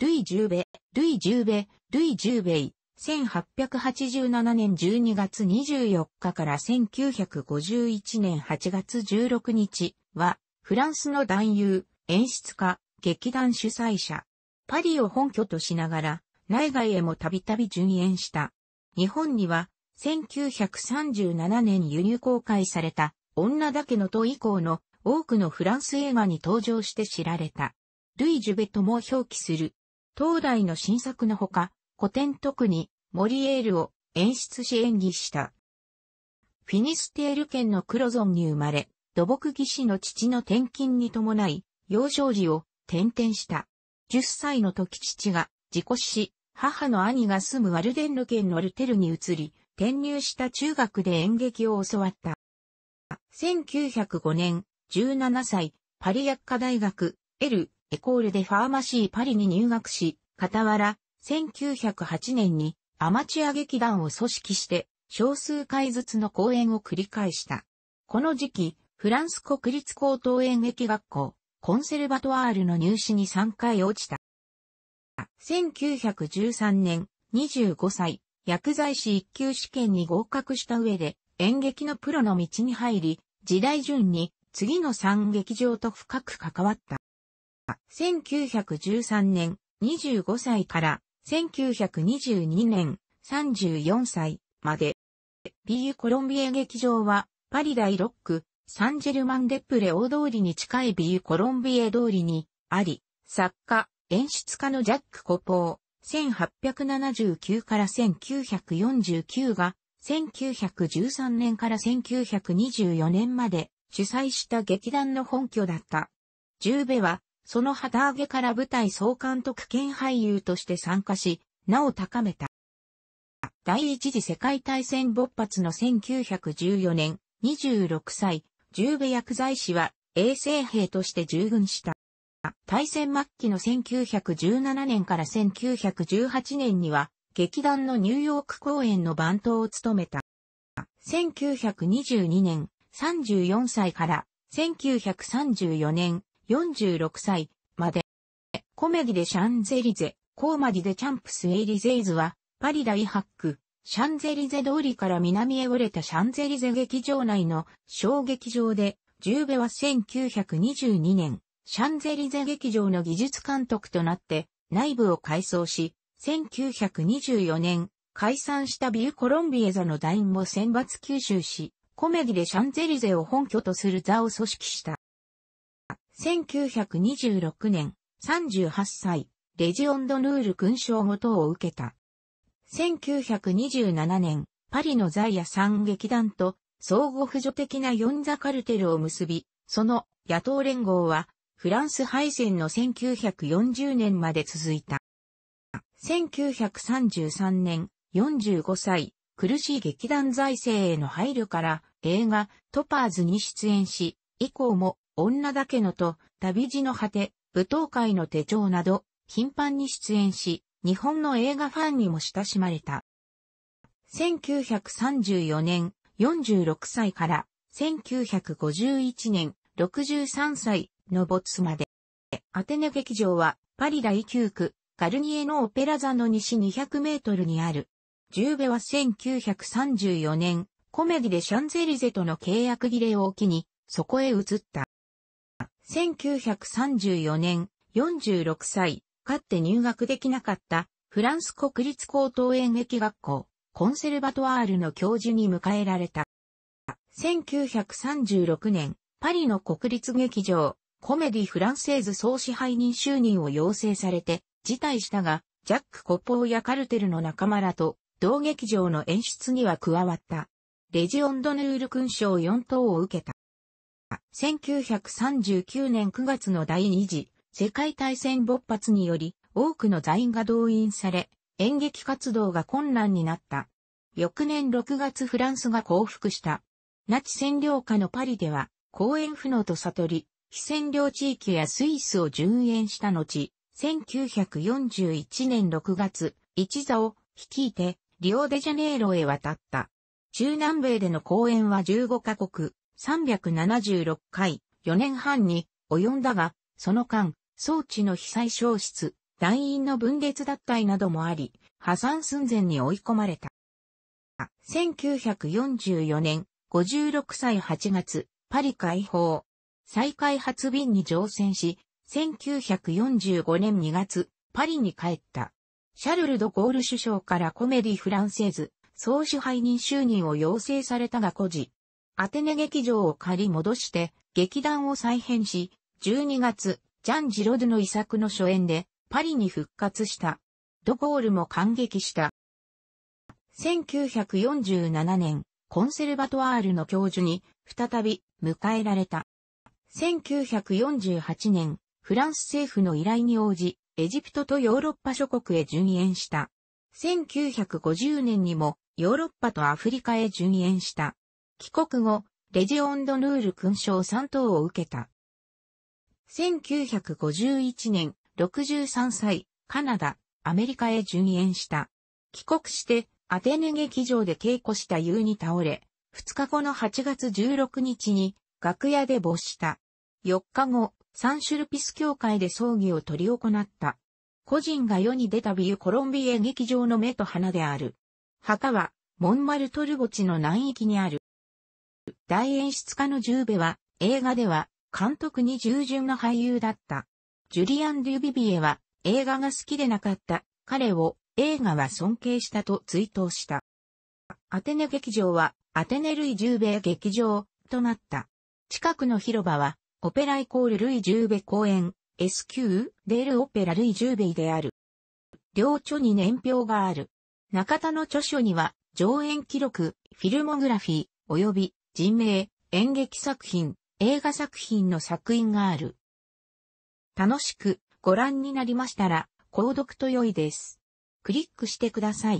ルイ・ジューベ、ルイ・ジューベ、ルイ・ジューベイ、1887年12月24日から1951年8月16日は、フランスの男優、演出家、劇団主催者。パリを本拠としながら、内外へもたびたび順延した。日本には、1937年輸入公開された、女だけのと以降の多くのフランス映画に登場して知られた。ルイ・ジュベとも表記する、東大の新作のほか、古典特にモリエールを演出し演技した。フィニステール県のクロゾンに生まれ、土木技師の父の転勤に伴い、幼少時を転々した。10歳の時父が事故し、母の兄が住むワルデンヌ県のルテルに移り、転入した中学で演劇を教わった。1905年、17歳、パリ薬科大学、L、エコールでファーマシーパリに入学し、傍ら、1908年にアマチュア劇団を組織して、少数回ずつの公演を繰り返した。この時期、フランス国立高等演劇学校、コンセルバトワールの入試に3回落ちた。1913年、25歳、薬剤師一級試験に合格した上で、演劇のプロの道に入り、時代順に、次の3劇場と深く関わった。1913年25歳から1922年34歳まで。b ユ・コロンビエ劇場はパリ第6区サンジェルマンデプレ大通りに近い b ユ・コロンビエ通りにあり、作家、演出家のジャック・コポー、1879から1949が、1913年から1924年まで主催した劇団の本拠だった。ジューベはその旗揚げから舞台総監督兼俳優として参加し、名を高めた。第一次世界大戦勃発の1914年、26歳、十部薬剤師は衛生兵として従軍した。大戦末期の1917年から1918年には、劇団のニューヨーク公演の番頭を務めた。1922年、34歳から1934年、46歳まで。コメディでシャンゼリゼ、コーマディでチャンプスエリゼイズは、パリ大発区、シャンゼリゼ通りから南へ折れたシャンゼリゼ劇場内の小劇場で、ジューベは1922年、シャンゼリゼ劇場の技術監督となって、内部を改装し、1924年、解散したビューコロンビエザの団員も選抜吸収し、コメディでシャンゼリゼを本拠とする座を組織した。1926年、38歳、レジオンドヌール勲章ごとを受けた。1927年、パリのザイヤ三劇団と相互扶助的な四座カルテルを結び、その野党連合はフランス敗戦の1940年まで続いた。1933年、45歳、苦しい劇団財政への配慮から映画トパーズに出演し、以降も女だけのと、旅路の果て、舞踏会の手帳など、頻繁に出演し、日本の映画ファンにも親しまれた。1934年、46歳から、1951年、63歳の没まで。アテネ劇場は、パリ第9区、ガルニエのオペラ座の西200メートルにある。ジューベは1934年、コメディでシャンゼリゼとの契約切れを機に、そこへ移った。1934年、46歳、かって入学できなかったフランス国立高等演劇学校、コンセルバトワールの教授に迎えられた。1936年、パリの国立劇場、コメディ・フランセーズ総支配人就任を要請されて、辞退したが、ジャック・コポーやカルテルの仲間らと、同劇場の演出には加わった。レジオンドヌール勲章4等を受けた。1939年9月の第二次世界大戦勃発により多くの座員が動員され演劇活動が困難になった。翌年6月フランスが降伏した。ナチ占領下のパリでは公園不能と悟り、非占領地域やスイスを順延した後、1941年6月、一座を率いてリオデジャネイロへ渡った。中南米での公演は15カ国、376回、4年半に及んだが、その間、装置の被災消失、団員の分裂脱退などもあり、破産寸前に追い込まれた。1944年、56歳8月、パリ解放。再開発便に乗船し、1945年2月、パリに帰った。シャルル・ド・ゴール首相からコメディ・フランセーズ、総支配人就任を要請されたが孤児、アテネ劇場を借り戻して、劇団を再編し、12月、ジャン・ジロドの遺作の初演で、パリに復活した。ドゴールも感激した。1947年、コンセルバトワールの教授に、再び、迎えられた。1948年、フランス政府の依頼に応じ、エジプトとヨーロッパ諸国へ巡演した。1950年にも、ヨーロッパとアフリカへ巡演した。帰国後、レジオンドヌール勲章3等を受けた。1951年、63歳、カナダ、アメリカへ巡演した。帰国して、アテネ劇場で稽古した優に倒れ、2日後の8月16日に、楽屋で没した。4日後、サンシュルピス協会で葬儀を執り行った。個人が世に出たビューコロンビエ劇場の目と鼻である。墓は、モンマルトル墓地の南域にある。大演出家のジューベは、映画では、監督に従順の俳優だった。ジュリアン・デュビビエは、映画が好きでなかった。彼を、映画は尊敬したと追悼した。アテネ劇場は、アテネ・ルイ・ジューベ劇場、となった。近くの広場は、オペライコール・ルイ・ジューベ公演、SQ、デール・オペラ・ルイ・ジューベイである。両著に年表がある。中田の著書には、上演記録、フィルモグラフィー、及び人名、演劇作品、映画作品の作品がある。楽しくご覧になりましたら、購読と良いです。クリックしてください。